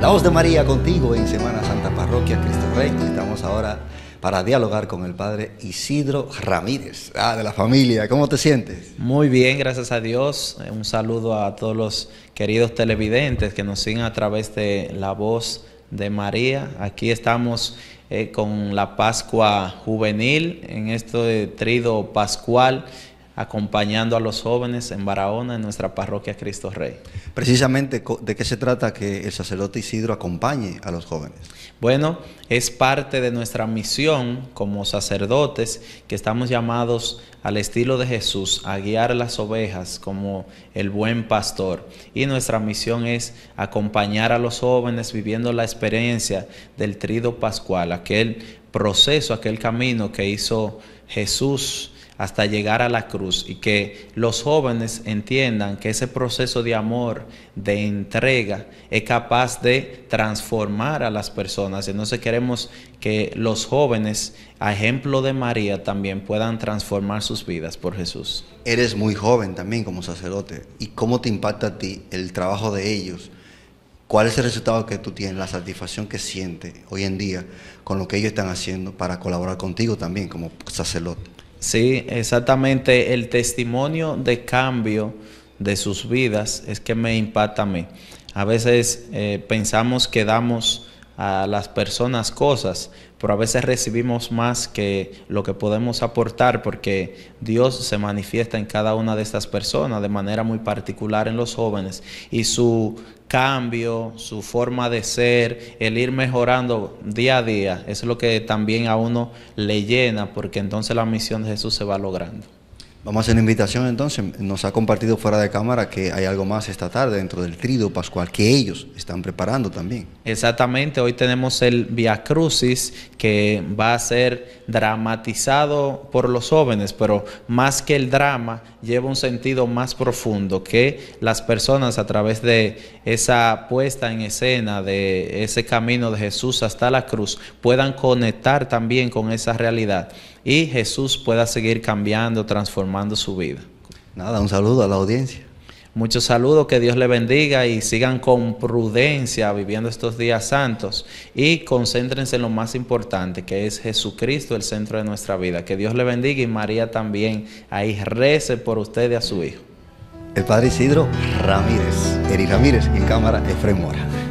La voz de María contigo en Semana Santa Parroquia Cristo Rey. Estamos ahora para dialogar con el padre Isidro Ramírez, ah, de la familia. ¿Cómo te sientes? Muy bien, gracias a Dios. Eh, un saludo a todos los queridos televidentes que nos siguen a través de la voz de María. Aquí estamos eh, con la Pascua Juvenil en este trido pascual acompañando a los jóvenes en Barahona, en nuestra parroquia Cristo Rey. Precisamente, ¿de qué se trata que el sacerdote Isidro acompañe a los jóvenes? Bueno, es parte de nuestra misión como sacerdotes que estamos llamados al estilo de Jesús, a guiar las ovejas como el buen pastor. Y nuestra misión es acompañar a los jóvenes viviendo la experiencia del trido pascual, aquel proceso, aquel camino que hizo Jesús hasta llegar a la cruz y que los jóvenes entiendan que ese proceso de amor, de entrega, es capaz de transformar a las personas. Entonces queremos que los jóvenes, a ejemplo de María, también puedan transformar sus vidas por Jesús. Eres muy joven también como sacerdote. ¿Y cómo te impacta a ti el trabajo de ellos? ¿Cuál es el resultado que tú tienes, la satisfacción que sientes hoy en día con lo que ellos están haciendo para colaborar contigo también como sacerdote? Sí, exactamente. El testimonio de cambio de sus vidas es que me impacta a mí. A veces eh, pensamos que damos a las personas cosas, pero a veces recibimos más que lo que podemos aportar porque Dios se manifiesta en cada una de estas personas de manera muy particular en los jóvenes y su cambio, su forma de ser, el ir mejorando día a día, es lo que también a uno le llena porque entonces la misión de Jesús se va logrando. Vamos a hacer una invitación entonces. Nos ha compartido fuera de cámara que hay algo más esta tarde dentro del trido pascual que ellos están preparando también. Exactamente, hoy tenemos el Via Crucis que va a ser dramatizado por los jóvenes, pero más que el drama lleva un sentido más profundo que las personas a través de esa puesta en escena de ese camino de Jesús hasta la cruz puedan conectar también con esa realidad y Jesús pueda seguir cambiando, transformando su vida. Nada, un saludo a la audiencia. Muchos saludos, que Dios le bendiga y sigan con prudencia viviendo estos días santos y concéntrense en lo más importante, que es Jesucristo el centro de nuestra vida. Que Dios le bendiga y María también ahí rece por usted y a su hijo. El Padre Isidro Ramírez, Eri Ramírez, en cámara Efraín Mora.